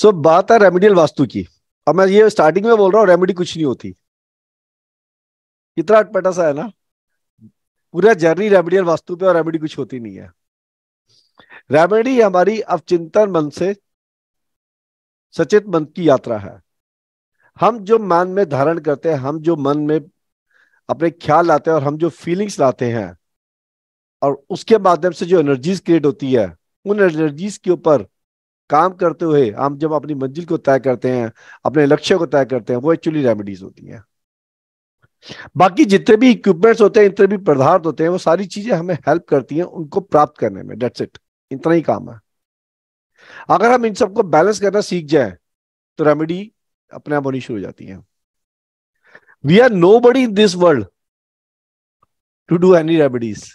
सो बात है रेमेडियल वास्तु की अब मैं ये स्टार्टिंग में बोल रहा हूँ रेमेडी कुछ नहीं होती कितना अटपटा सा है ना पूरा जर्नी रेमेडियल वास्तु पे और रेमेडी कुछ होती नहीं है रेमेडी हमारी चिंतन मन से सचेत मन की यात्रा है हम जो मन में धारण करते हैं हम जो मन में अपने ख्याल लाते हैं और हम जो फीलिंग्स लाते हैं और उसके माध्यम से जो एनर्जीज क्रिएट होती है उन एनर्जीज के ऊपर काम करते हुए हम जब अपनी मंजिल को तय करते हैं अपने लक्ष्य को तय करते हैं वो एक्चुअली रेमेडीज होती हैं बाकी जितने भी इक्विपमेंट्स होते हैं इतने भी पदार्थ होते हैं वो सारी चीजें हमें हेल्प करती हैं उनको प्राप्त करने में डेट्स इट इतना ही काम है अगर हम इन सबको बैलेंस करना सीख जाए तो रेमेडी अपने आप होनी शुरू हो जाती है we are nobody in this world to do any remedies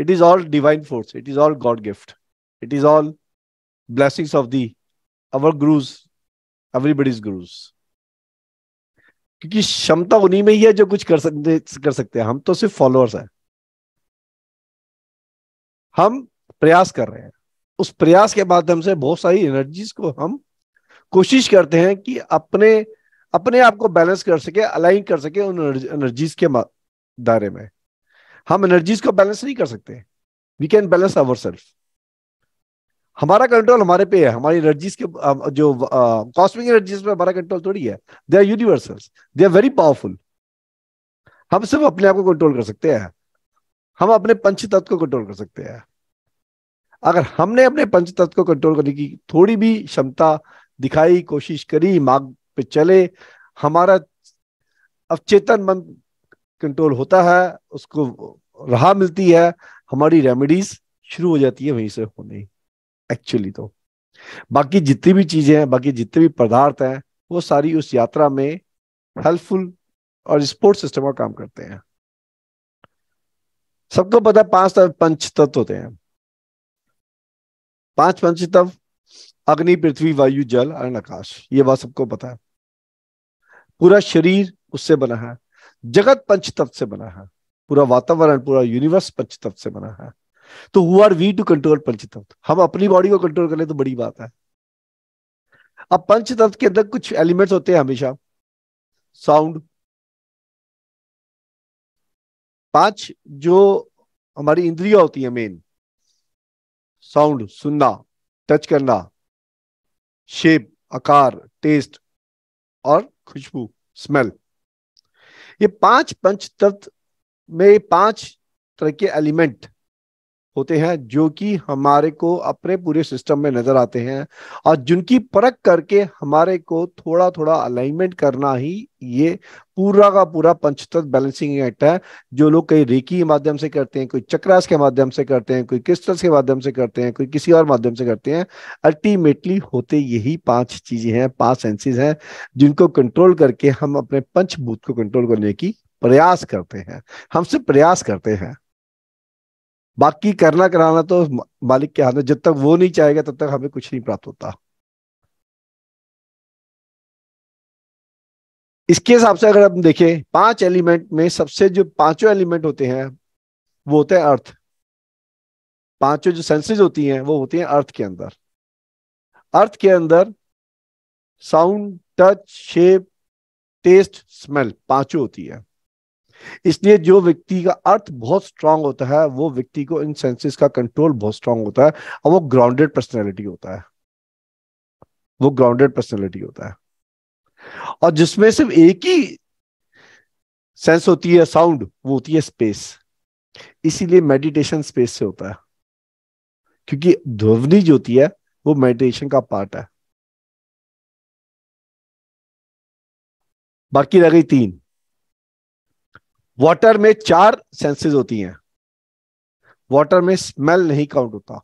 it is all divine force it is all God gift It is all blessings of the our gurus, everybody's gurus. क्योंकि क्षमता उन्हीं में ही है जो कुछ कर सकते कर सकते हैं हम तो सिर्फ फॉलोअर्स हैं हम प्रयास कर रहे हैं उस प्रयास के माध्यम से बहुत सारी एनर्जीज को हम कोशिश करते हैं कि अपने अपने आप को बैलेंस कर सके अलाइन कर सके उन एनर्जीज के दायरे में हम एनर्जीज को बैलेंस नहीं कर सकते we can balance our self हमारा कंट्रोल हमारे पे है हमारी एनर्जीज के जो कॉस्मिक एनर्जीज पे हमारा कंट्रोल थोड़ी है they are universal they are very powerful हम सिर्फ अपने आप को कंट्रोल कर सकते हैं हम अपने पंच तत्व को कंट्रोल कर सकते हैं अगर हमने अपने पंच तत्व को कंट्रोल करने की थोड़ी भी क्षमता दिखाई कोशिश करी मार्ग पे चले हमारा अवचेतन मन कंट्रोल होता है उसको राह मिलती है हमारी रेमेडीज शुरू हो जाती है वहीं से ही एक्चुअली तो बाकी जितनी भी चीजें हैं बाकी जितने भी पदार्थ हैं वो सारी उस यात्रा में हेल्पफुल और स्पोर्ट सिस्टम का काम करते हैं सबको पता है पांच पंच तत्व होते हैं पांच पंच तत्व अग्नि पृथ्वी वायु जल और आकाश ये बात सबको पता है पूरा शरीर उससे बना है जगत पंच तत्व से बना है पूरा वातावरण पूरा यूनिवर्स पंच तत्व से बना है तो who are we to control पंचतत्व हम अपनी बॉडी को कंट्रोल कर ले तो बड़ी बात है अब पंचतत्व के अंदर कुछ एलिमेंट्स होते हैं हमेशा साउंड पांच जो हमारी इंद्रिया होती है मेन साउंड सुनना टच करना शेप आकार टेस्ट और खुशबू स्मेल ये पांच पंच तत्व में पांच तरह के एलिमेंट होते हैं जो कि हमारे को अपने पूरे सिस्टम में नजर आते हैं और जिनकी परख करके हमारे को थोड़ा थोड़ा अलाइनमेंट करना ही ये पूरा का पूरा पंचतत्व बैलेंसिंग एक्ट है जो लोग कई रेकी के माध्यम से करते हैं कोई चक्रास के माध्यम से करते हैं कोई क्रिस्टल्स के माध्यम से करते हैं कोई किसी और माध्यम से करते हैं अल्टीमेटली होते यही पांच चीजें हैं पांच सेंसेस हैं जिनको कंट्रोल करके हम अपने पंचभूत को कंट्रोल करने की प्रयास करते हैं हम सिर्फ प्रयास करते हैं बाकी करना कराना तो मालिक के हाथ में जब तक वो नहीं चाहेगा तब तक हमें कुछ नहीं प्राप्त होता इसके हिसाब से अगर हम देखें पांच एलिमेंट में सबसे जो पांचों एलिमेंट होते हैं वो होते हैं अर्थ पांचों जो सेंसेज होती हैं वो होती हैं अर्थ के अंदर अर्थ के अंदर sound touch shape taste smell पांचों होती है इसलिए जो व्यक्ति का अर्थ बहुत स्ट्रांग होता है वो व्यक्ति को इन सेंसेस का कंट्रोल बहुत स्ट्रांग होता है और वो ग्राउंडेड पर्सनैलिटी होता है वो ग्राउंडेड पर्सनैलिटी होता है और जिसमें सिर्फ एक ही सेंस होती है साउंड वो होती है स्पेस इसीलिए मेडिटेशन स्पेस से होता है क्योंकि ध्वनि जो होती है वो मेडिटेशन का पार्ट है बाकी रह गई तीन वाटर में चार सेंसेस होती हैं वाटर में स्मेल नहीं काउंट होता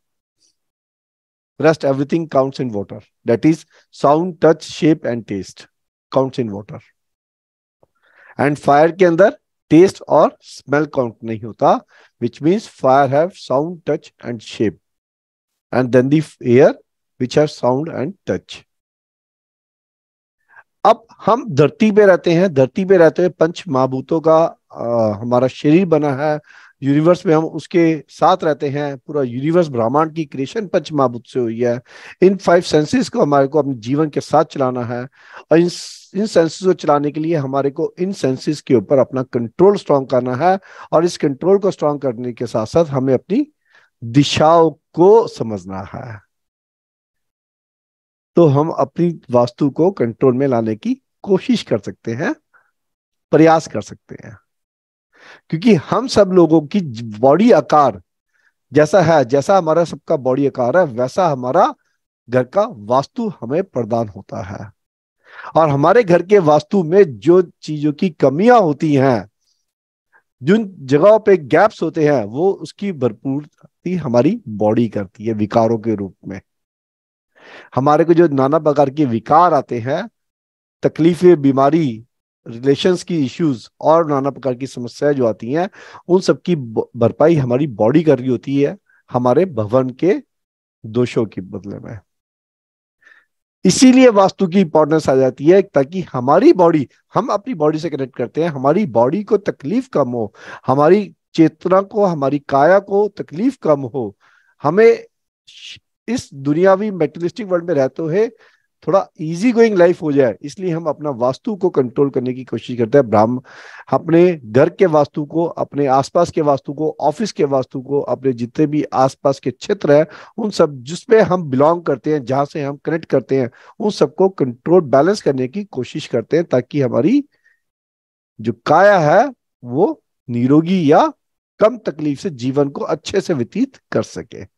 rest everything counts in water that is sound touch shape and taste counts in water and fire के अंदर टेस्ट और स्मेल काउंट नहीं होता which means fire have sound touch and shape and then the air which have sound and touch अब हम धरती पे रहते हैं धरती पे रहते हुए पंच महाभूतों का आ, हमारा शरीर बना है यूनिवर्स में हम उसके साथ रहते हैं पूरा यूनिवर्स ब्रह्मांड की क्रिएशन पंच महाभूत से हुई है इन फाइव सेंसेस को हमारे को अपने जीवन के साथ चलाना है और इन इन सेंसेस को चलाने के लिए हमारे को इन सेंसेस के ऊपर अपना कंट्रोल स्ट्रांग करना है और इस कंट्रोल को स्ट्रांग करने के साथ साथ हमें अपनी दिशाओं को समझना है तो हम अपनी वास्तु को कंट्रोल में लाने की कोशिश कर सकते हैं प्रयास कर सकते हैं क्योंकि हम सब लोगों की बॉडी आकार जैसा है जैसा हमारा सबका बॉडी आकार है वैसा हमारा घर का वास्तु हमें प्रदान होता है और हमारे घर के वास्तु में जो चीजों की कमियां होती हैं जिन जगहों पे गैप्स होते हैं वो उसकी भरपूर हमारी बॉडी करती है विकारों के रूप में हमारे को जो नाना प्रकार के विकार आते हैं तकलीफें बीमारी रिलेशंस की इश्यूज और नाना प्रकार की समस्याएं जो आती हैं उन सब की भरपाई हमारी बॉडी कर रही होती है हमारे भवन के दोषों के बदले में इसीलिए वास्तु की इंपॉर्टेंस आ जाती है ताकि हमारी बॉडी हम अपनी बॉडी से कनेक्ट करते हैं हमारी बॉडी को तकलीफ कम हो हमारी चेतना को हमारी काया को तकलीफ कम हो हमें इस दुनियावी मेटलिस्टिक वर्ल्ड में रहते हुए थोड़ा इजी गोइंग लाइफ हो जाए इसलिए हम अपना वास्तु को कंट्रोल करने की कोशिश करते हैं ब्राह्म अपने घर के वास्तु को अपने आसपास के वास्तु को ऑफिस के वास्तु को अपने जितने भी आसपास के क्षेत्र हैं उन सब जिसमें हम बिलोंग करते हैं जहां से हम कनेक्ट करते हैं उन सबको कंट्रोल बैलेंस करने की कोशिश करते हैं ताकि हमारी जो काया है वो निरोगी या कम तकलीफ से जीवन को अच्छे से व्यतीत कर सके